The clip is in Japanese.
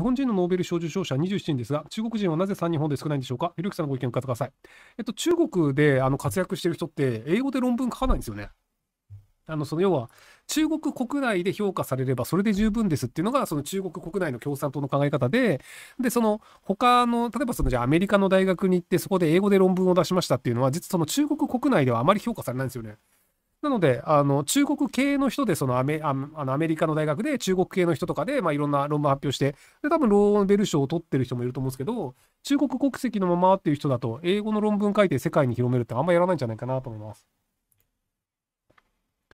日本人のノーベル賞受賞者27人ですが、中国人はなぜ3日本で少ないんでしょうか、ひろゆきさんのご意見を伺ってください。えっと、中国であの活躍してる人って、英語で論文書かないんですよね。あのその要は中国国内で評価されればそれで十分ですっていうのがその中国国内の共産党の考え方ででその他の例えばそのじゃあアメリカの大学に行ってそこで英語で論文を出しましたっていうのは実はその中国国内ではあまり評価されないんですよね。なので、あの中国系の人でそのアメあのアメリカの大学で中国系の人とかで、まあ、いろんな論文発表して、で多分ローベル賞を取ってる人もいると思うんですけど、中国国籍のままっていう人だと、英語の論文書いて世界に広めるってあんまやらないんじゃないかなと思います。